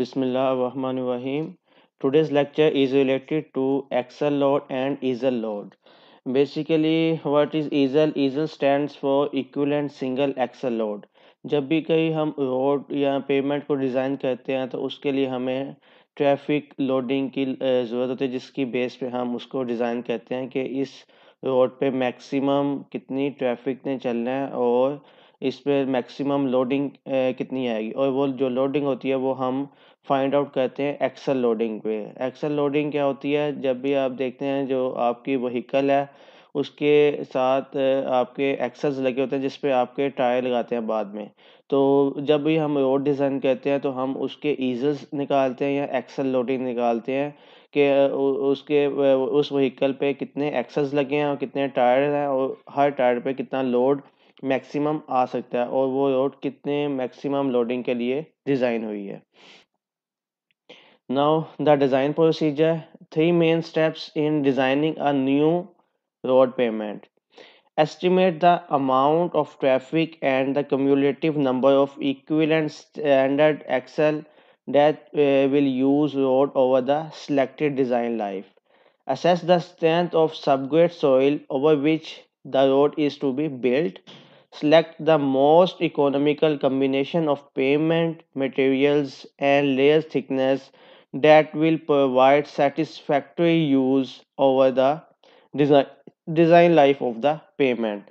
बिसमीम today's lecture is related to axle load and ESAL load basically what is ESAL ESAL stands for and single axle load जब भी कहीं हम road या payment को design करते हैं तो उसके लिए हमें ट्रैफिक लोडिंग की ज़रूरत होती है जिसकी बेस पे हम उसको डिज़ाइन करते हैं कि इस रोड पे मैक्सिमम कितनी ट्रैफिक ने चलना है और इस पर मैक्सिमम लोडिंग कितनी आएगी और वो जो लोडिंग होती है वो हम फाइंड आउट करते हैं एक्सल लोडिंग पे एक्सल लोडिंग क्या होती है जब भी आप देखते हैं जो आपकी वहीकल है उसके साथ आपके एक्सल्स लगे होते हैं जिसपे आपके टायर लगाते हैं बाद में तो जब भी हम रोड डिज़ाइन करते हैं तो हम उसके ईजल्स निकालते हैं या एक्सल लोडिंग निकालते हैं कि उसके उस वहीकल पे कितने एक्सल्स लगे हैं और कितने टायर हैं और हर टायर पे कितना लोड मैक्सिमम आ सकता है और वो रोड कितने मैक्सिमम लोडिंग के लिए डिज़ाइन हुई है Now, the design procedure three main steps in designing a new road pavement estimate the amount of traffic and the cumulative number of equivalent standard axle that uh, will use road over the selected design life assess the strength of subgrade soil over which the road is to be built select the most economical combination of pavement materials and layer thickness that will provide satisfactory use over the design design life of the payment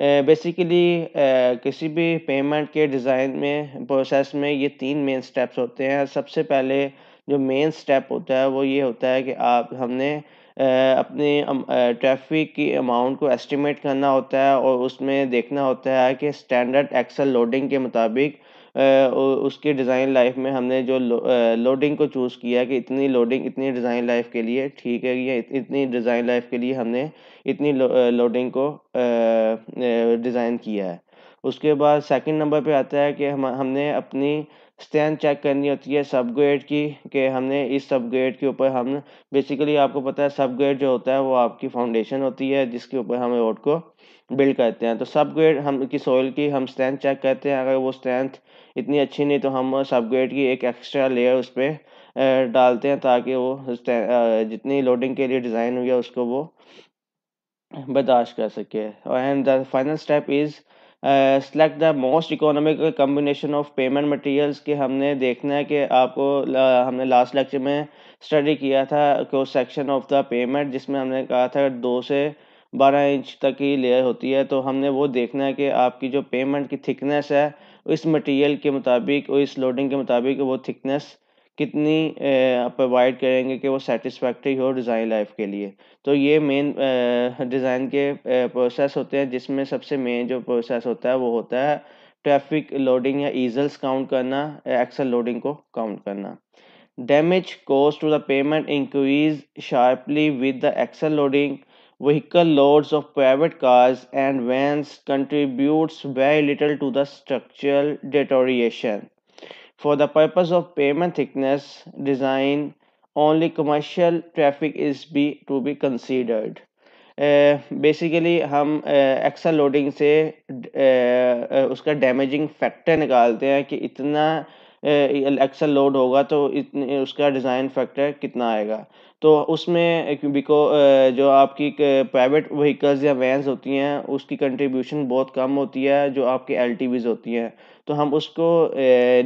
basically uh, uh, किसी भी payment के design में process में ये तीन main steps होते हैं सबसे पहले जो मेन स्टेप होता है वो ये होता है कि आप हमने uh, अपने ट्रैफिक um, uh, की अमाउंट को एस्टिमेट करना होता है और उसमें देखना होता है कि स्टैंडर्ड एक्सेल लोडिंग के मुताबिक उसकी डिज़ाइन लाइफ में हमने जो लोडिंग को चूज़ किया कि इतनी लोडिंग इतनी डिज़ाइन लाइफ के लिए ठीक है या इतनी डिज़ाइन लाइफ के लिए हमने इतनी लोडिंग को डिज़ाइन किया है उसके बाद सेकंड नंबर पे आता है कि हम हमने अपनी स्टैंड चेक करनी होती है सब ग्रेड की कि हमने इस सब ग्रेड के ऊपर हम बेसिकली आपको पता है सब ग्रेड जो होता है वो आपकी फाउंडेशन होती है जिसके ऊपर हम रोड को बिल्ड करते हैं तो सब ग्रेड हम की सोइल की हम स्ट्रेंथ चेक करते हैं अगर वो स्ट्रेंथ इतनी अच्छी नहीं तो हम सब ग्रेड की एक एक्स्ट्रा लेयर उस पर डालते हैं ताकि वो जितनी लोडिंग के लिए डिज़ाइन हुई है उसको वो बर्दाश्त कर सके and the final step is select the most economic combination of pavement materials के हमने देखना है कि आपको हमने लास्ट लेक्चर में स्टडी किया था cross section of the pavement जिसमें हमने कहा था दो से बारह इंच तक की लेयर होती है तो हमने वो देखना है कि आपकी जो पेमेंट की थिकनेस है इस मटेरियल के मुताबिक और इस लोडिंग के मुताबिक वो थिकनेस कितनी प्रोवाइड करेंगे कि वो सेटिस्फैक्ट्री हो डिज़ाइन लाइफ के लिए तो ये मेन डिज़ाइन के प्रोसेस होते हैं जिसमें सबसे मेन जो प्रोसेस होता है वो होता है ट्रैफिक लोडिंग या ईजल्स काउंट करना एक्सल लोडिंग को काउंट करना damage cost to the pavement increase sharply with the axle loading vehicle loads of private cars and vans contributes very little to the structural deterioration. For the purpose of pavement thickness design, only commercial traffic is be to be considered. Basically uh, हम axle uh, loading से uh, uh, उसका damaging factor निकालते हैं कि इतना axle uh, load होगा तो इतने उसका डिज़ाइन फैक्टर कितना आएगा तो उसमें बिको जो आपकी प्राइवेट व्हीकल्स या वैन्स होती हैं उसकी कंट्रीब्यूशन बहुत कम होती है जो आपकी एल होती हैं तो हम उसको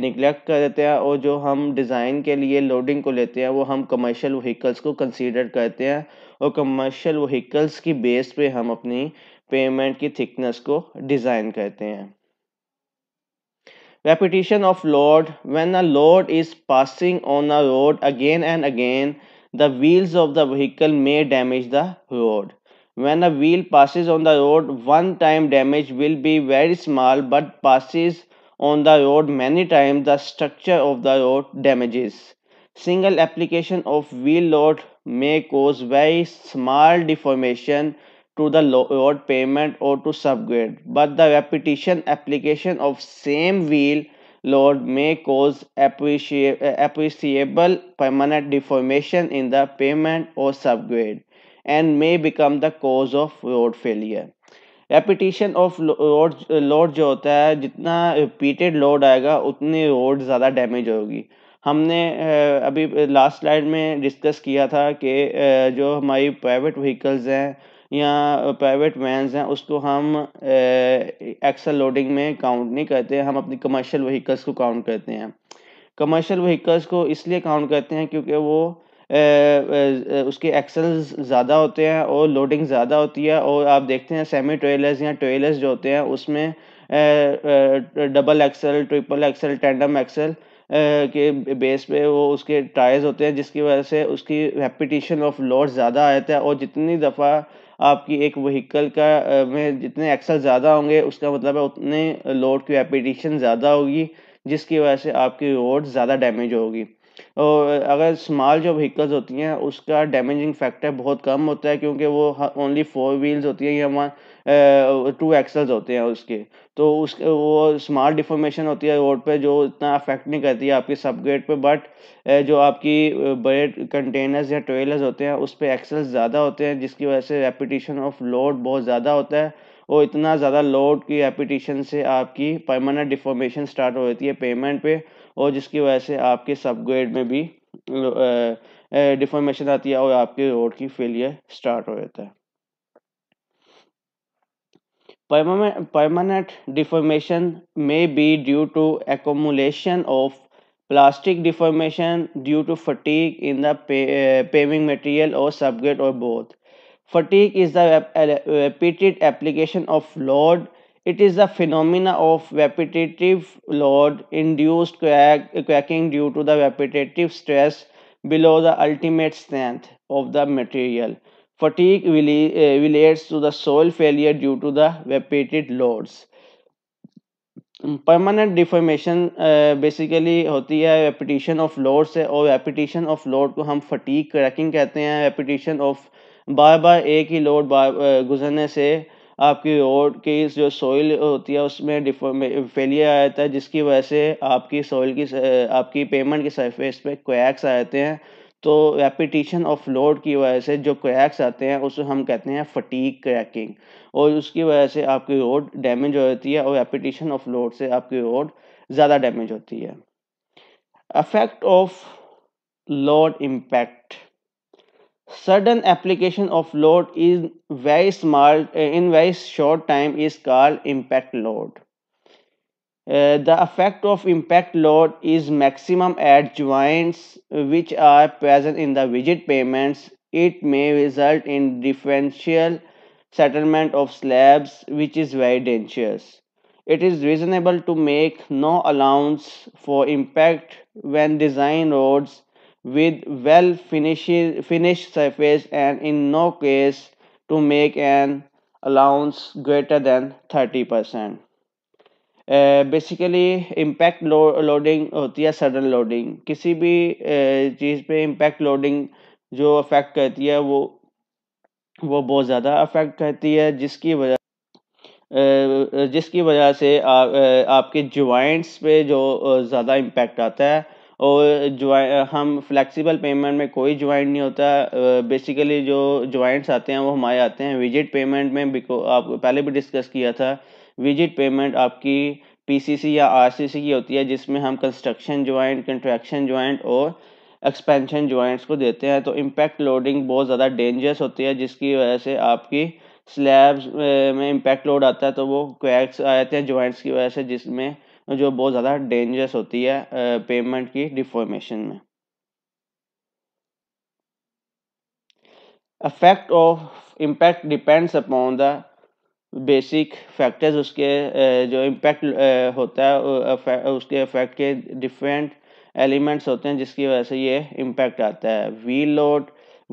निगलेक्ट कर देते हैं और जो हम डिज़ाइन के लिए लोडिंग को लेते हैं वो हम कमर्शियल व्हीकल्स को कंसीडर करते हैं और कमर्शियल व्हीकल्स की बेस पे हम अपनी पेमेंट की थिकनेस को डिज़ाइन करते हैं repetition of load when a load is passing on a road again and again the wheels of the vehicle may damage the road when a wheel passes on the road one time damage will be very small but passes on the road many times the structure of the road damages single application of wheel load may cause very small deformation to the road pavement or to subgrade but the repetition application of same wheel load may cause appreciable permanent deformation in the pavement और grade and may become the cause of road failure repetition of road load जो होता है जितना repeated load आएगा उतनी road ज़्यादा damage होगी हमने uh, अभी लास्ट स्लाइड में डिस्कस किया था कि uh, जो हमारी प्राइवेट व्हीकल्स हैं या प्राइवेट वैन्स हैं उसको हम एक्सल लोडिंग में काउंट नहीं करते हम अपनी कमर्शियल व्हीकल्स को काउंट करते हैं कमर्शियल व्हीकल्स को इसलिए काउंट करते हैं क्योंकि वो उसके एक्सल ज़्यादा होते हैं और लोडिंग ज़्यादा होती है और आप देखते हैं सेमी ट्रेलर्स या ट्रेलर्स जो होते हैं उसमें double axle triple axle tandem axle के बेस पे वो उसके टायर्स होते हैं जिसकी वजह से उसकी रेपिटेशन ऑफ लोड ज़्यादा आ जाता है और जितनी दफ़ा आपकी एक व्हीकल का में जितने एक्सल ज़्यादा होंगे उसका मतलब है उतने लोड की रेपिटेशन ज़्यादा होगी जिसकी वजह से आपकी रोड ज़्यादा डैमेज होगी और अगर स्मॉल जो व्हीकल्स होती हैं उसका डैमेजिंग फैक्टर बहुत कम होता है क्योंकि वो ओनली फोर व्हील्स होती हैं या वन टू एक्सल्स होते हैं उसके तो उस वो स्मार्ट डिफॉर्मेशन होती है रोड पे जो इतना अफेक्ट नहीं करती है आपके सब गेट पर बट जो आपकी बड़े कंटेनर्स या ट्रेलर्स होते हैं उस पर एक्सेस ज़्यादा होते हैं जिसकी वजह से रेपिटेशन ऑफ लोड बहुत ज़्यादा होता है और इतना ज़्यादा लोड की रेपिटेशन से आपकी परमानेंट डिफॉर्मेशन स्टार्ट हो जाती है पेमेंट पे और जिसकी वजह से आपके सब ग्रेड में भी डिफॉर्मेशन आती है और आपके रोड की फेलियर स्टार्ट हो जाता है Permanent deformation may be due to accumulation of plastic deformation due to fatigue in the eh, paving material or subgrade or both. Fatigue is the eh, repeated application of load. It is the phenomena of repetitive load induced crack, cracking due to the repetitive stress below the ultimate strength of the material. Fatigue relates eh, to the soil failure due to the repeated loads. Permanent deformation basically होती है repetition of load से और repetition of load को हम fatigue cracking कहते हैं repetition of बार बार एक ही load बार eh, गुजरने से आपकी रोड की जो सॉइल होती है उसमें डिफॉर्मे फेलियर eh, आ जाता है जिसकी वजह से आपकी सॉइल की आपकी पेमेंट की सरफेस पे क्रैक्स आ जाते हैं तो रेपिटेशन ऑफ लोड की वजह से जो क्रैक्स आते हैं उसे हम कहते हैं फटीक क्रैकिंग और उसकी वजह से आपकी रोड डैमेज हो जाती है और रेपिटेशन ऑफ लोड से आपकी रोड ज़्यादा डैमेज होती है effect of load impact sudden application of load is very small in very short time is called impact load Uh, the effect of impact load is maximum at joints which are present in the widget payments. It may result in differential settlement of slabs which is very dangerous. It is reasonable to make no allowance for impact when design roads with well finished, finished surface and in no case to make an allowance greater than 30 percent. Basically impact loading होती है sudden loading किसी भी चीज़ पे impact loading जो affect करती है वो वो बहुत ज़्यादा अफेक्ट करती है जिसकी वजह जिसकी वजह से आ, आपके जॉइंट्स पे जो ज़्यादा इम्पैक्ट आता है और हम फ्लेक्सिबल पेमेंट में कोई ज्वाइंट नहीं होता बेसिकली जो ज्वाइंट्स आते हैं वो हमारे आते हैं विजिट पेमेंट में बिको आप पहले भी डिस्कस किया था विजिट पेमेंट आपकी पीसीसी या आरसीसी की होती है जिसमें हम कंस्ट्रक्शन ज्वाइंट कंट्रैक्शन ज्वाइंट और एक्सपेंशन ज्वाइंट्स को देते हैं तो इम्पैक्ट लोडिंग बहुत ज़्यादा डेंजरस होती है जिसकी वजह से आपकी स्लैब्स में इम्पैक्ट लोड आता है तो वो क्रैक्स आ जाते हैं ज्वाइंट्स की वजह से जिसमें जो बहुत ज़्यादा डेंजरस होती है पेमेंट की डिफॉर्मेशन में effect of impact depends upon the basic factors उसके जो इम्पैक्ट होता है उसके इफेक्ट के डिफरेंट एलिमेंट्स होते हैं जिसकी वजह से ये इम्पैक्ट आता है wheel load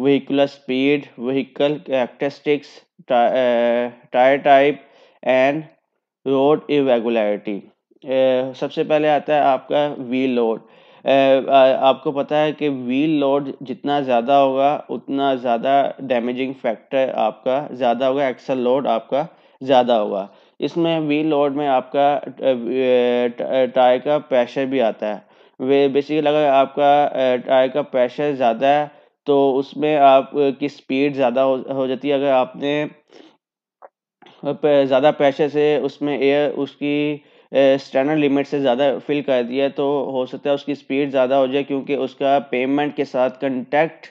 vehicular speed vehicle characteristics, tyre type and road irregularity सबसे पहले आता है आपका व्हील लोड आपको पता है कि व्हील लोड जितना ज़्यादा होगा उतना ज़्यादा डैमेजिंग फैक्टर आपका ज़्यादा होगा एक्सल लोड आपका ज़्यादा हुआ इसमें व्हील लोड में आपका टायर का प्रेशर भी आता है वे बेसिकली अगर आपका टायर का प्रेशर ज़्यादा है तो उसमें आपकी स्पीड ज़्यादा हो, हो जाती है अगर आपने ज़्यादा प्रेशर से उसमें एयर उसकी स्टैंडर्ड लिमिट से ज़्यादा फिल कर दिया तो हो सकता है उसकी स्पीड ज़्यादा हो जाए क्योंकि उसका पेमेंट के साथ contact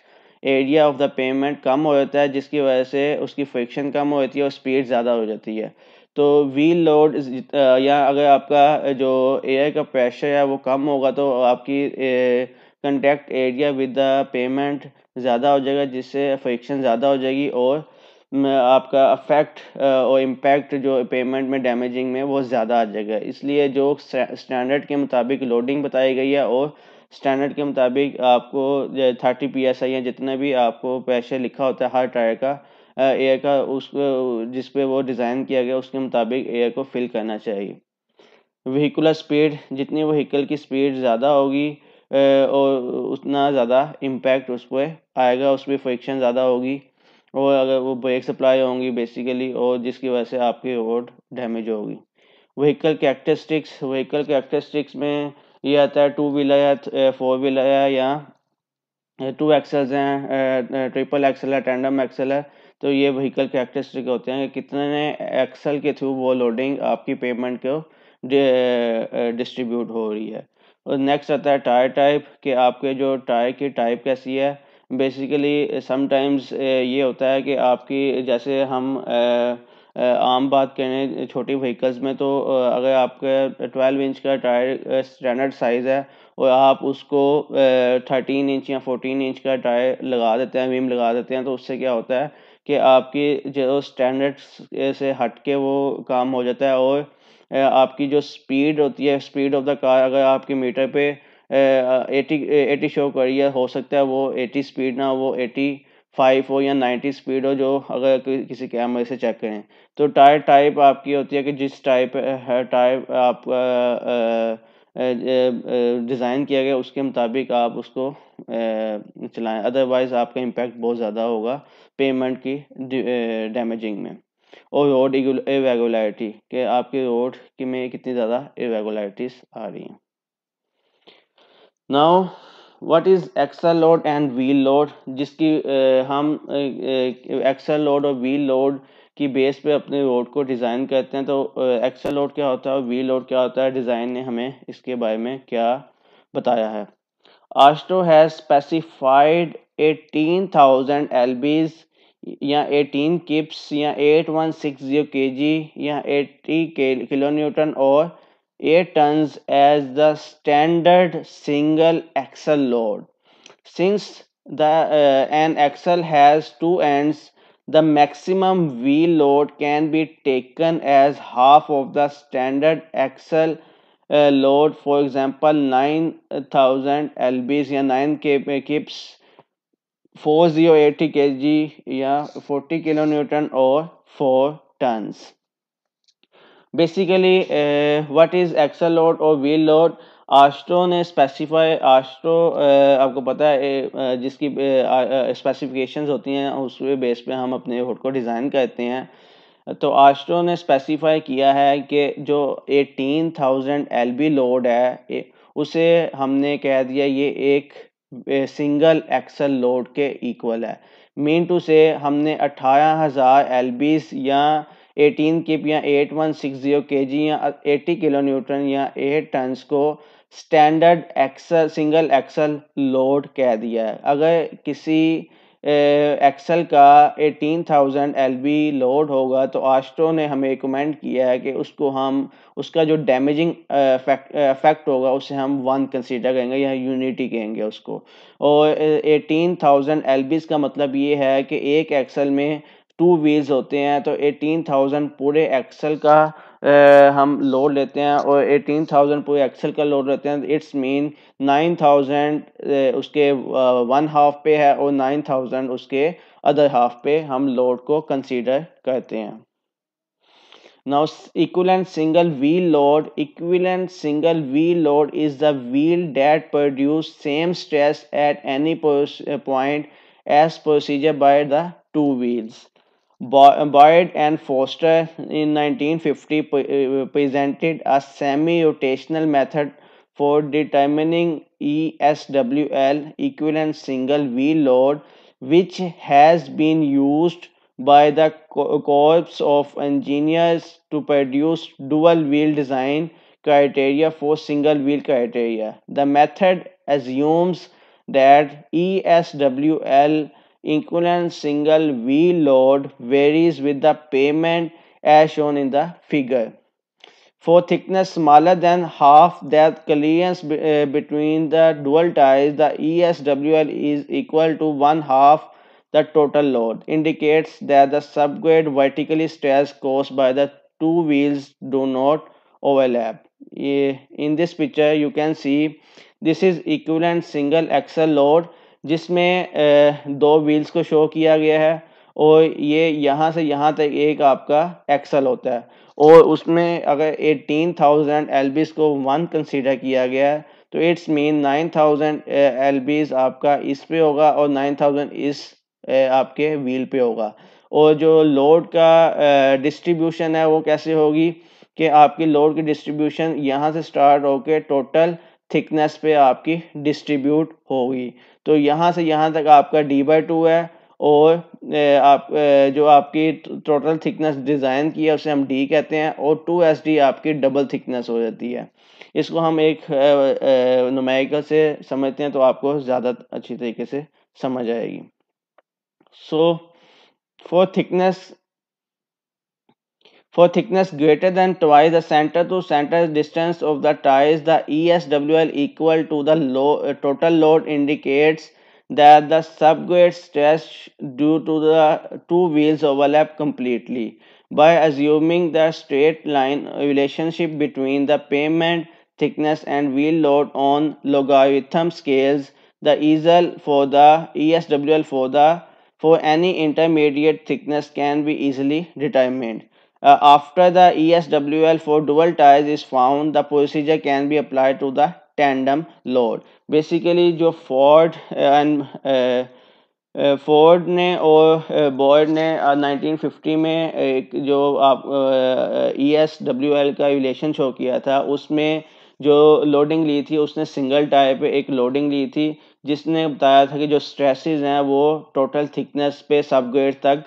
area of the pavement कम हो जाता है जिसकी वजह से उसकी फ्रिक्शन कम हो जाती है और स्पीड ज़्यादा हो जाती है तो व्हील लोड या अगर आपका जो एयर का प्रेशर है वो कम होगा तो आपकी contact area with the pavement ज़्यादा हो जाएगा जिससे फ्रिक्शन ज़्यादा हो जाएगी और आपका अफेक्ट और इम्पैक्ट जो पेमेंट में डैमेजिंग में वो ज़्यादा आ जाएगा इसलिए जो स्टैंडर्ड के मुताबिक लोडिंग बताई गई है और स्टैंडर्ड के मुताबिक आपको थर्टी पी एस आई या जितना भी आपको प्रेशर लिखा होता है हर टायर का एयर का उस जिस पे वो डिज़ाइन किया गया उसके मुताबिक एयर को फिल करना चाहिए वहीकुलर स्पीड जितनी वहीकल की स्पीड ज़्यादा होगी और उतना ज़्यादा इम्पैक्ट उस पर आएगा उस पर फ्रिक्शन ज़्यादा होगी और अगर वो ब्रेक सप्लाई होंगी बेसिकली और जिसकी वजह से आपकी रोड डैमेज होगी व्हीकल कैरेक्टरिस्टिक्स व्हीकल कैरेक्टरिस्टिक्स में ये आता है टू व्हीलर या फोर व्हीलर है या टू एक्सल्स हैं ट्रिपल एक्सल है टेंडम एक्सल है तो ये व्हीकल कैरेक्टरिस्टिक होते हैं कितने एक्सल के थ्रू वो लोडिंग आपकी पेमेंट को डिस्ट्रीब्यूट हो रही है और नेक्स्ट आता है टायर टाइप कि आपके जो टायर की टाइप कैसी है बेसिकली समटाइम्स ये होता है कि आपकी जैसे हम आम बात करें छोटी व्हीकल्स में तो अगर आपका ट्वेल्व इंच का टायर स्टैंडर्ड साइज़ है और आप उसको थर्टीन इंच या फोर्टीन इंच का टायर लगा देते हैं विम लगा देते हैं तो उससे क्या होता है कि आपकी जो स्टैंडर्ड से हट के वो काम हो जाता है और आपकी जो स्पीड होती है स्पीड ऑफ द कार अगर आपके मीटर पे एटी एटी शो करिए हो सकता है वो एटी स्पीड ना वो एटी फाइव हो या नाइन्टी स्पीड हो जो अगर किसी कैमरे से चेक करें तो टायर टाइप आपकी होती है कि जिस टाइप टायर आप डिज़ाइन किया गया उसके मुताबिक आप उसको चलाएं अदरवाइज़ आपका इम्पेक्ट बहुत ज़्यादा होगा पेमेंट की डैमेजिंग में और रोड इरेगुलरिटी कि आपके रोड की में कितनी ज़्यादा इरेगुलरिटीज़ आ रही हैं now what is axle load and wheel load जिसकी हम एक्सल लोड और व्हील लोड की बेस पे अपने रोड को डिज़ाइन करते हैं तो एक्सल लोड क्या होता है और व्हील लोड क्या होता है डिज़ाइन ने हमें इसके बारे में क्या बताया है आस्ट्रो हैज़ स्पेसिफाइड 18,000 एल या 18 किप्स या 8160 केजी या 80 किलो न्यूटन और 8 tons as the standard single axle load. Since the uh, an axle has two ends, the maximum wheel load can be taken as half of the standard axle uh, load for example 9000 lbs or 9 uh, kips 4080 kg yeah, 40 kilonewton or 4 tons basically uh, what is axle load or wheel load AASHTO ने specify AASHTO uh, आपको पता है uh, जिसकी specifications uh, होती हैं उस base pe हम अपने hood को डिज़ाइन karte हैं तो आस्ट्रो ने स्पेसिफाई किया है कि जो 18,000 बी लोड है उसे हमने कह दिया ये एक सिंगल एक्सल लोड के इक्वल है मीन टू से हमने 18,000 हज़ार या एटीन किप या eight one six zero K G या एटी किलो न्यूटन या एट टनस को standard axle single axle load कह दिया है अगर किसी एक्सल का एटीन एल बी लोड होगा तो आस्ट्रो ने हमें रिकमेंड किया है कि उसको हम उसका जो डैमेजिंग इफेक्ट होगा उसे हम वन कंसीडर करेंगे या यूनिटी कहेंगे उसको और एटीन थाउजेंड एल का मतलब ये है कि एक एक्सल में टू व्हील्स होते हैं तो एटीन थाउजेंड पूरे एक्सल का आ, हम लोड लेते हैं और एटीन थाउजेंड पूरे एक्सल का लोड लेते हैं इट्स मीन नाइन थाउजेंड उसके वन हाफ पे है और नाइन थाउजेंड उसके अदर हाफ पे हम लोड को कंसीडर करते हैं now and single wheel load equivalent single wheel load is the wheel that produce same stress at any point as produced by the two wheels Boyd and Foster in 1950 uh, presented a semi-rotational method for determining ESWL equivalent single wheel load which has been used by the corps of engineers to produce dual wheel design criteria for single wheel criteria. The method assumes that ESWL equivalent single V load varies with the payment as shown in the figure. For thickness smaller than half that clearance uh, between the dual ties, the ESWL is equal to one half the total load. Indicates that the subgrade vertically stress caused by the two wheels do not overlap. Eh, in this picture, you can see this is equivalent single axle load जिसमें दो wheels को show किया गया है और ये यहाँ से यहाँ तक एक आपका एक्सल होता है और उसमें अगर 18,000 थाउजेंड को वन कंसीडर किया गया है तो इट्स मीन 9,000 थाउजेंड आपका इस पे होगा और 9,000 इस आपके व्हील पे होगा और जो लोड का डिस्ट्रीब्यूशन है वो कैसे होगी कि आपकी लोड की डिस्ट्रीब्यूशन यहाँ से स्टार्ट होकर टोटल थिकनेस पे आपकी डिस्ट्रीब्यूट होगी तो यहाँ से यहाँ तक आपका डी बाई टू है और आप जो आपकी टोटल थिकनेस डिज़ाइन की है उसे हम डी कहते हैं और टू एस डी आपकी डबल थिकनेस हो जाती है इसको हम एक नुमाइकल से समझते हैं तो आपको ज़्यादा अच्छी तरीके से समझ आएगी so for thickness For thickness greater than twice the center to center distance of the ties, the ESWL equal to the total load indicates that the subgrade stress due to the two wheels overlap completely. By assuming the straight line relationship between the pavement thickness and wheel load on logarithm scales, the easel for the ESWL for the for any intermediate thickness can be easily determined. uh, after the ESWL for dual tires is found, the procedure can be applied to the tandem load. Basically, जो Ford uh, and uh, Ford uh, ने और Boyd uh, ने uh, 1950 में एक जो आप E S W L का relation show किया था उसमें जो लोडिंग ली थी उसने सिंगल टायर पे एक लोडिंग ली थी जिसने बताया था कि जो स्ट्रेसेस हैं वो टोटल थिकनेस पे सब ग्रेड तक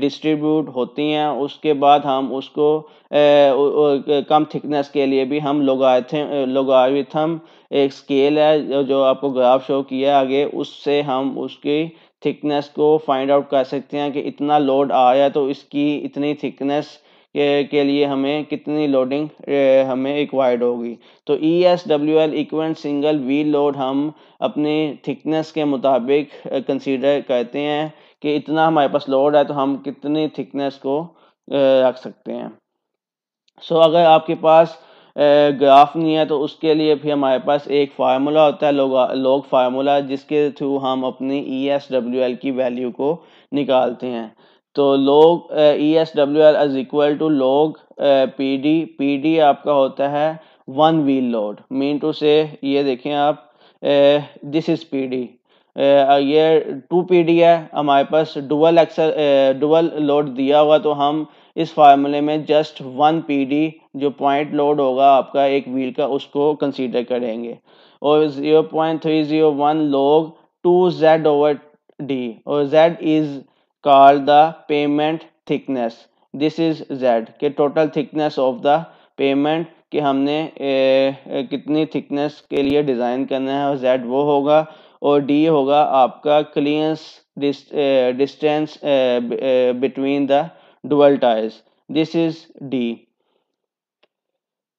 डिस्ट्रीब्यूट होती हैं उसके बाद हम उसको कम थिकनेस के लिए भी हम लोगाथम लोगाथम एक स्केल है जो आपको ग्राफ शो किया आगे उससे हम उसकी थिकनेस को फाइंड आउट कर सकते हैं कि इतना लोड आया तो इसकी इतनी थिकनेस के, के लिए हमें कितनी लोडिंग हमें रिक्वायर्ड होगी तो E S W L equivalent single wheel load हम अपनी थिकनेस के मुताबिक कंसीडर करते हैं कि इतना हमारे पास लोड है तो हम कितनी थिकनेस को रख सकते हैं सो so, अगर आपके पास ग्राफ नहीं है तो उसके लिए भी हमारे पास एक फार्मूला होता है लोग लोग फार्मूला जिसके थ्रू हम अपनी ई एस डब्ल्यू एल की वैल्यू को निकालते हैं तो log E S W L is equal to log P D P D आपका होता है one wheel load mean to say ये देखें आप दिस इज़ पी डी ये टू पी डी है हमारे पास डुअल एक्सर डुअल लोड दिया हुआ तो हम इस फार्मूले में जस्ट वन पी डी जो पॉइंट लोड होगा आपका एक व्हील का उसको कंसीडर करेंगे और zero point three zero one log two Z over D और Z is call the pavement thickness this is Z के total thickness of the pavement कि हमने ए, ए, कितनी थिकनेस के लिए डिज़ाइन करना है और जेड वो होगा और डी होगा आपका clearance distance between the dual tyres this is D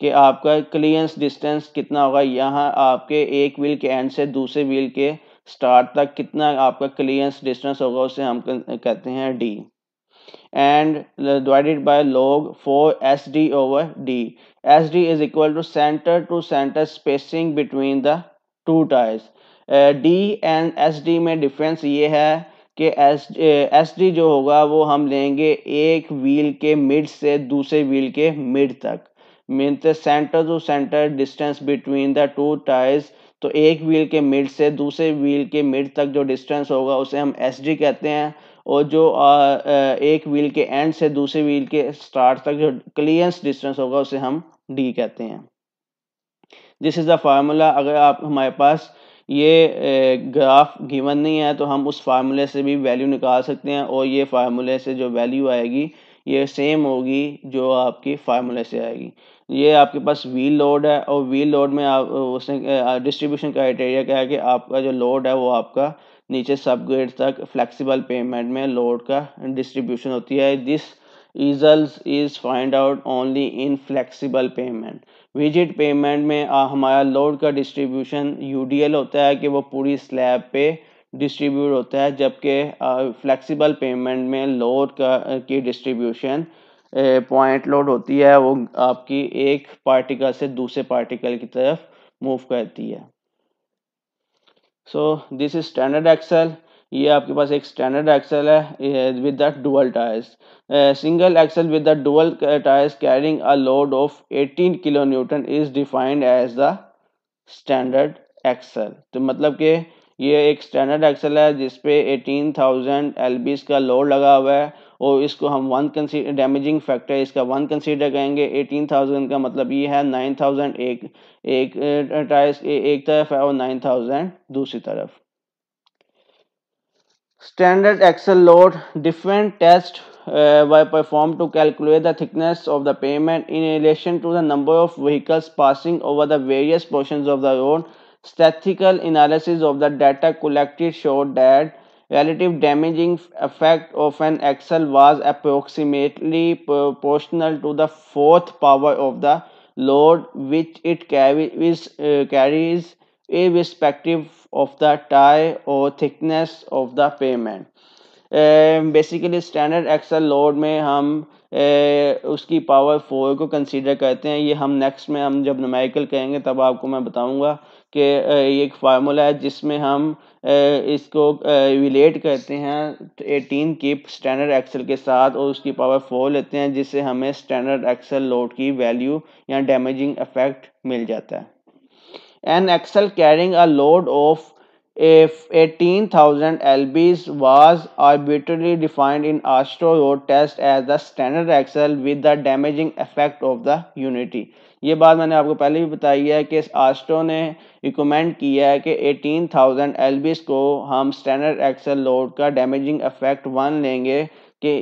कि आपका क्लियंस डिस्टेंस कितना होगा यहाँ आपके एक व्हील के एंड से दूसरे व्हील के स्टार्ट तक कितना आपका क्लियंस डिस्टेंस होगा उसे हम कहते हैं D and divided by log four S D over D S D is equal to centre to centre spacing between the two tyres D and S D में डिफरेंस ये है कि एस एस डी जो होगा वो हम लेंगे एक व्हील के मिड से दूसरे व्हील के मिड तक means centre to centre distance between the two tyres तो एक व्हील के मिड से दूसरे व्हील के मिड तक जो डिस्टेंस होगा उसे हम एस डी कहते हैं और जो आ, eh, एक व्हील के एंड से दूसरे व्हील के स्टार्ट तक जो क्लियरेंस डिस्टेंस होगा उसे हम डी कहते हैं दिस इज़ द फार्मूला अगर आप हमारे पास ये ग्राफ गिवन नहीं है तो हम उस फार्मूले से भी वैल्यू निकाल सकते हैं और ये फार्मूले से जो वैल्यू आएगी ये सेम होगी जो आपकी फार्मूले से आएगी ये आपके पास व्हील लोड है और व्हील लोड में आप उसने डिस्ट्रीब्यूशन क्राइटेरिया क्या है कि आपका जो लोड है वो आपका नीचे सब ग्रेड तक फ्लेक्सिबल पेमेंट में लोड का डिस्ट्रीब्यूशन होती है this ESALs is find out only in flexible pavement rigid pavement में आ, हमारा लोड का डिस्ट्रीब्यूशन यूडीएल होता है कि वो पूरी स्लैब पे डिस्ट्रीब्यूट होता है जबकि फ्लेक्सिबल पेमेंट में लोड का की डिस्ट्रीब्यूशन पॉइंट लोड होती है वो आपकी एक पार्टिकल से दूसरे पार्टिकल की तरफ मूव करती है so this is standard axle ये आपके पास एक स्टैंडर्ड एक्सल है with the dual tyres single axle with the dual tyres carrying a load of 18 kilo newton is defined as the standard axle तो मतलब कि ये एक स्टैंडर्ड एक्सल है जिसपे 18,000 थाउजेंड एल का लोड लगा हुआ है और इसको हम वन कंसीडर डैमेजिंग फैक्टर इसका वन कंसीडर करेंगे 18,000 का मतलब ये है 9,000 एक एक टायर्स एक तरफ है और 9,000 दूसरी तरफ standard axle load different tests uh, were performed to calculate the thickness of the pavement in relation to the number of vehicles passing over the various portions of the road statistical analysis of the data collected showed that relative damaging effect of an axle was approximately proportional to the fourth power of the load which it carries, uh, carries irrespective of the tie और thickness of the pavement basically standard axle load में हम ए, uh, उसकी power four को consider करते हैं ये हम नेक्स्ट में हम जब नमेरिकल कहेंगे तब आपको मैं बताऊंगा कि uh, ये एक फार्मूला है जिसमें हम uh, इसको रिलेट करते हैं एटीन कीप स्टैंडर्ड एक्सल के साथ और उसकी पावर फोर लेते हैं जिससे हमें स्टैंडर्ड एक्सेल लोड की वैल्यू या डैमेजिंग इफेक्ट मिल जाता है an axle carrying a load of F eighteen thousand L Bs was arbitrarily defined in AASHTO road test as the standard axle with the damaging effect of the unity ये बात मैंने आपको पहले भी बताई है कि आस्ट्रो ने रिकमेंड किया है कि एटीन थाउजेंड एल बीज को हम स्टैंडर्ड एक्सेल लोड का डैमेजिंग इफेक्ट वन लेंगे कि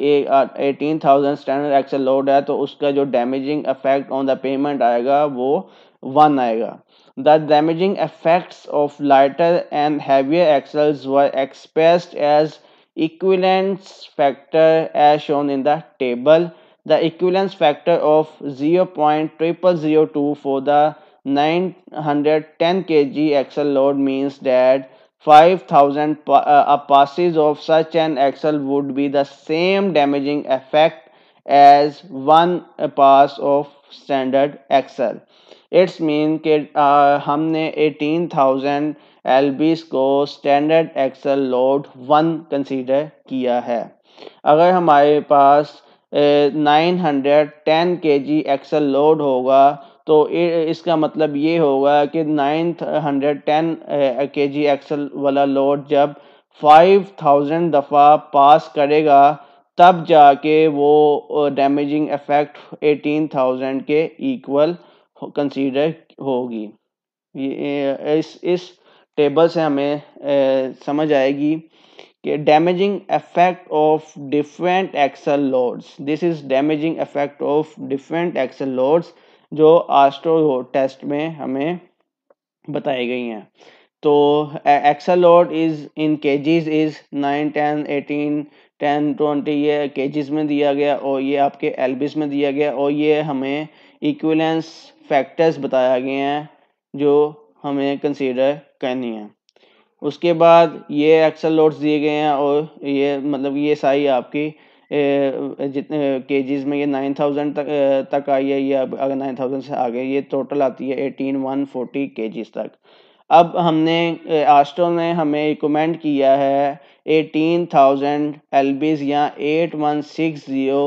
eighteen thousand standard axle load है तो उसका जो damaging effect on the pavement आएगा वो वन आएगा The damaging effects of lighter and heavier axles were expressed as equivalence factor as shown in the table. The equivalence factor of 0.0002 for the 910 kg axle load means that 5000 pa uh, uh, passes of such an axle would be the same damaging effect as one uh, pass of standard axle. It's mean के आ, हमने 18,000 L को standard axle load one consider किया है अगर हमारे पास nine hundred ten K G axle load होगा तो इसका मतलब ये होगा कि nine hundred ten K G axle वाला लोड जब फाइव थाउजेंड दफ़ा पास करेगा तब जाके वो डैमेजिंग इफेक्ट एटीन थाउजेंड के इक्वल कंसीडर होगी ये इस इस टेबल से हमें ए, समझ आएगी कि damaging effect of different axle loads this is damaging effect of different axle loads जो आस्ट्रो टेस्ट में हमें बताई गई हैं तो axle load is in KGs is nine ten eighteen ten twenty ये केजीज में दिया गया और ये आपके एलबीज में दिया गया और ये हमें इक्वलेंस फैक्टर्स बताया गए हैं जो हमें कंसीडर करनी है उसके बाद ये एक्सल लोड्स दिए गए हैं और ये मतलब ये सारी आपकी जितने केजीज में ये नाइन थाउजेंड तक तक आई है ये अब अगर नाइन थाउजेंड से आगे ये टोटल आती है एटीन वन फोर्टी के तक अब हमने आस्ट्रो ने हमें रिकमेंड किया है एटीन थाउजेंड एल या eight one six zero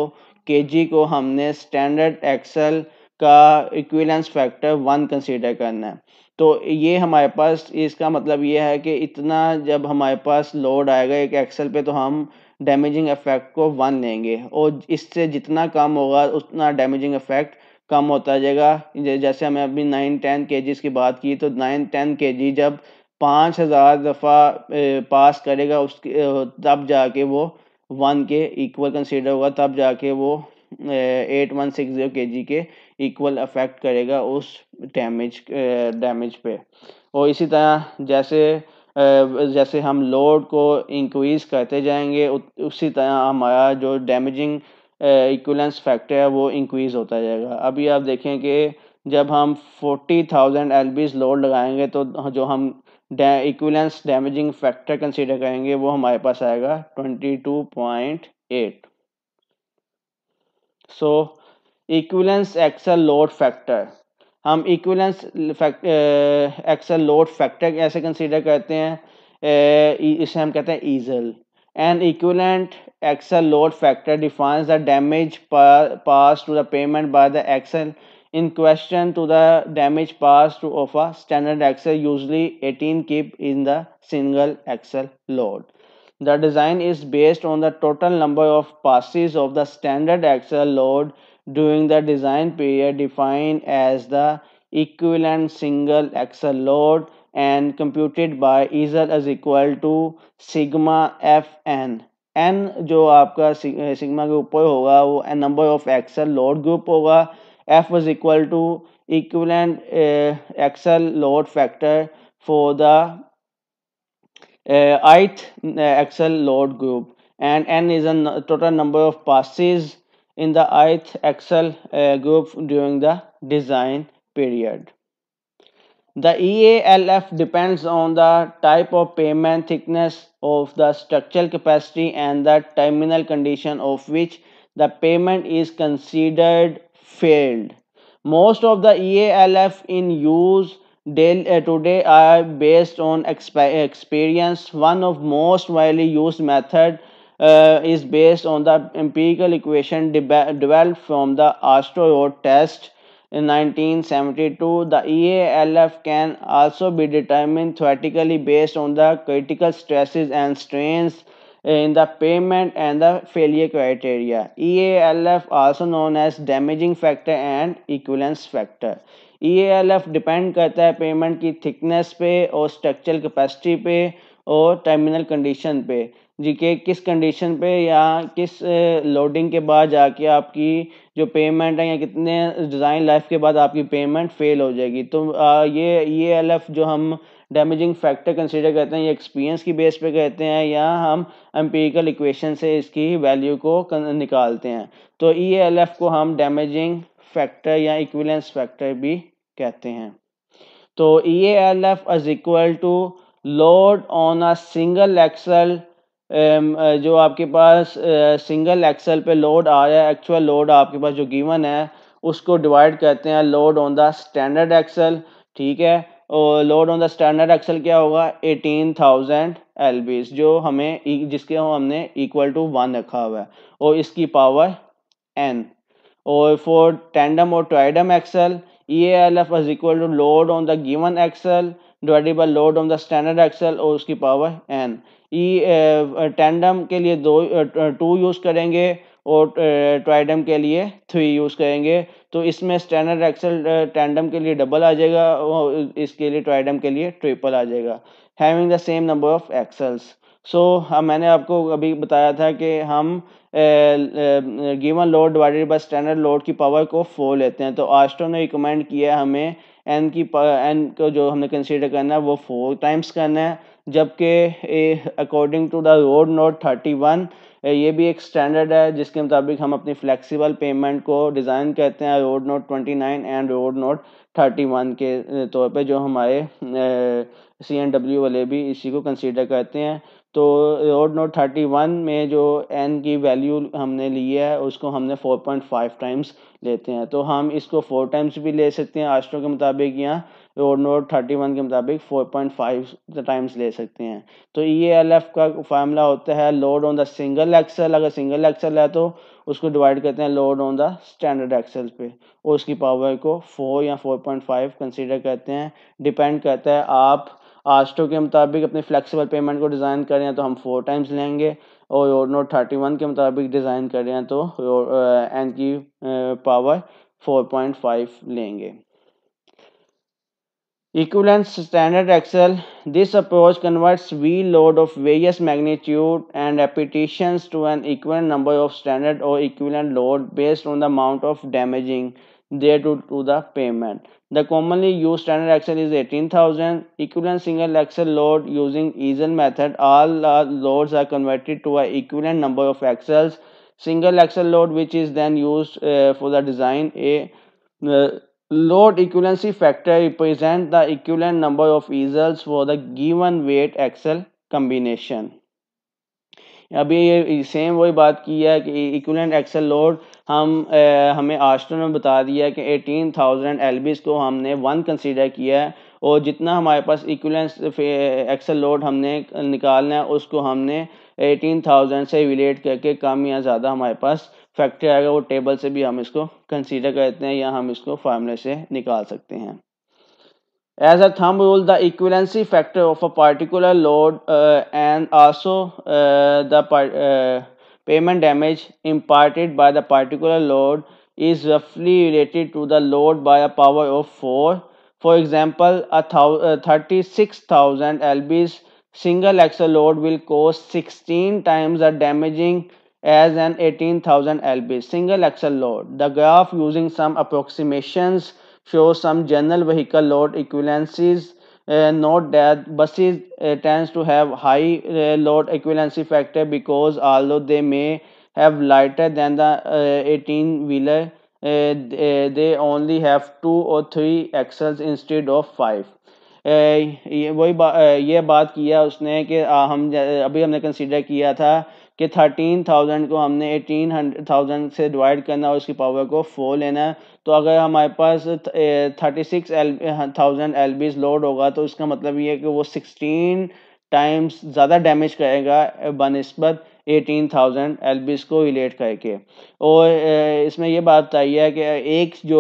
K G को हमने स्टैंडर्ड एक्सल का इक्विलेंस फैक्टर वन कंसीडर करना है तो ये हमारे पास इसका मतलब ये है कि इतना जब हमारे पास लोड आएगा एक एक्सेल पे तो हम डैमेजिंग इफेक्ट को वन लेंगे और इससे जितना कम होगा उतना डैमेजिंग इफेक्ट कम होता जाएगा जैसे हमें अभी नाइन टेन के की बात की तो नाइन टेन के जब पाँच हज़ार दफ़ा पास करेगा उसके तब जाके वो वन के इक्वल कंसीडर होगा तब जाके वो eight one six zero K जी के इक्वल अफेक्ट करेगा उस डैमेज डैमेज पे और इसी तरह जैसे जैसे हम लोड को इंक्रीज़ करते जाएंगे उसी तरह हमारा जो डैमेजिंग इक्वलेंस फैक्टर है वो इंक्रीज़ होता जाएगा अभी आप देखें कि जब हम 40,000 बीज लोड लगाएंगे तो जो हम इक्वलेंस डैमेजिंग फैक्टर कंसीडर करेंगे वो हमारे पास आएगा 22.8 so so, equivalence axle load factor हम इक्विलेंस एक्सल लोड फैक्टर ऐसे कंसीडर करते हैं e- इसे हम कहते हैं ESAL an equivalent axle load factor defines the damage pass to the pavement by the axle in question to the damage pass to of a standard axle usually eighteen kip in the single axle load the design is based on the total number of passes of the standard axle load during the design period defined as the equivalent single axle load and computed by Z as equal to sigma fn n जो आपका sigma के ऊपर होगा वो number of axle load group होगा f was equal to equivalent uh, axle load factor for the uh, ith axle load group and n is a total number of passes in the ith Excel uh, group during the design period. The EALF depends on the type of payment, thickness of the structural capacity and the terminal condition of which the payment is considered failed. Most of the EALF in use uh, today are based on experience. One of most widely used method uh, is based on the empirical equation de developed from the Astroyacht test in 1972. The EALF can also be determined theoretically based on the critical stresses and strains in the payment and the failure criteria. EALF also known as damaging factor and equivalence factor. EALF depend करता है payment की thickness पे और structural capacity पे और terminal condition पे जी के किस कंडीशन पे या किस लोडिंग के बाद जाके आपकी जो पेमेंट है या कितने डिज़ाइन लाइफ के बाद आपकी पेमेंट फेल हो जाएगी तो आ, ये ये एल जो हम डैमेजिंग फैक्टर कंसिडर करते हैं ये एक्सपीरियंस की बेस पे कहते हैं या हम एम्पेरिकल इक्वेशन से इसकी वैल्यू को निकालते हैं तो ई एल एफ को हम डैमेजिंग फैक्टर या इक्विलेंस फैक्टर भी कहते हैं तो E L F is equal to load on a single axle Um, uh, जो आपके पास सिंगल uh, एक्सेल पे लोड आ रहा है एक्चुअल लोड आपके पास जो गिवन है उसको डिवाइड करते हैं load on the standard axle ठीक है और load on the standard axle क्या होगा एटीन थाउजेंड एल जो हमें e, जिसके हमने इक्वल टू वन रखा हुआ है और इसकी पावर एन और फॉर टेंडम और tridem axle E L F is equal to load on the given axle divided by load on the standard axle और उसकी power n E e, tandem uh, के लिए दो टू uh, यूज़ uh, करेंगे और ट्राइडम के लिए थ्री यूज़ करेंगे तो इसमें स्टैंडर्ड एक्सल टैंडम के लिए डबल आ जाएगा और इसके लिए ट्राइडम के लिए ट्रिपल आ जाएगा having the same number of axles so हम मैंने आपको अभी बताया था कि हम given load divided by standard load की पावर को फोर लेते हैं तो आस्ट्रो ने रिकमेंड किया है हमें एन की एन को जो हमने कंसीडर करना है वो फोर टाइम्स करना है जबकि according to the road note thirty one ये भी एक स्टैंडर्ड है जिसके मुताबिक हम अपनी फ्लेक्सिबल पेमेंट को डिज़ाइन कहते हैं road note twenty nine and road note thirty one के तौर पे जो हमारे सी एन डब्ल्यू वाले भी इसी को कंसीडर करते हैं तो रोड नोट थर्टी वन में जो एन की वैल्यू हमने ली है उसको हमने फोर पॉइंट फाइव टाइम्स लेते हैं तो हम इसको फोर टाइम्स भी ले सकते हैं आस्ट्रो के मुताबिक या और नोट थर्टी वन के मुताबिक फोर पॉइंट फाइव टाइम्स ले सकते हैं तो ई एल एफ का फार्मूला होता है load on the single axle अगर सिंगल एक्सल है तो उसको डिवाइड करते हैं load on the standard axle पे और उसकी पावर को फोर या फोर पॉइंट फाइव कंसिडर करते हैं डिपेंड करता है आप आस्ट्रो के मुताबिक अपने फ्लेक्सिबल पेमेंट को डिज़ाइन करें तो हम फोर टाइम्स लेंगे और योरनो थर्टी वन के मुताबिक डिज़ाइन कर रहे हैं तो एन uh, की पावर फोर पॉइंट फाइव लेंगे equivalent standard axle this approach converts wheel load of various magnitude and repetition to an equal number of standard और equivalent load based on the amount of damaging there to, to the payment. The commonly used standard axle is 18,000. Equivalent single axle load using easel method. All uh, loads are converted to an equivalent number of axles. Single axle load which is then used uh, for the design. A uh, load equivalency factor represents the equivalent number of easels for the given weight axle combination. अभी ये same वही बात की है कि equivalent Excel load हम ए, हमें Aston में बता दिया है कि एटीन थाउजेंड एल को हमने वन कंसीडर किया है और जितना हमारे पास इक्वलेंस एक्सेल लोड हमने निकालना है उसको हमने एटीन थाउजेंड से रिलेट करके कम या ज़्यादा हमारे पास फैक्टर आएगा वो टेबल से भी हम इसको कंसीडर करते हैं या हम इसको फार्मूले से निकाल सकते हैं As a thumb rule, the equivalency factor of a particular load uh, and also uh, the uh, payment damage imparted by the particular load is roughly related to the load by a power of 4. For example, a uh, 36,000 lbs single axle load will cost 16 times the damaging as an 18,000 lbs single axle load. The graph using some approximations show some general vehicle load equivalencies. Uh, note that buses uh, tends to have high uh, load equivalency factor because although they may have lighter than the 18 wheeler uh, they only have two or three axles instead of five ये वही बा, ये बात किया उसने कि हम अभी हमने कंसीडर किया था कि थर्टीन थाउजेंड को हमने एटीन हंड्रेड थाउजेंड से डिवाइड करना और उसकी पावर को फोर लेना है तो अगर हमारे पास thirty six L thousand L Bs load होगा तो उसका मतलब ये है कि वो सिक्सटीन टाइम्स ज़्यादा डैमेज करेगा बनस्बत एटीन थाउजेंड एल बीज को रिलेट करके और इसमें यह बात बताई तो है कि एक जो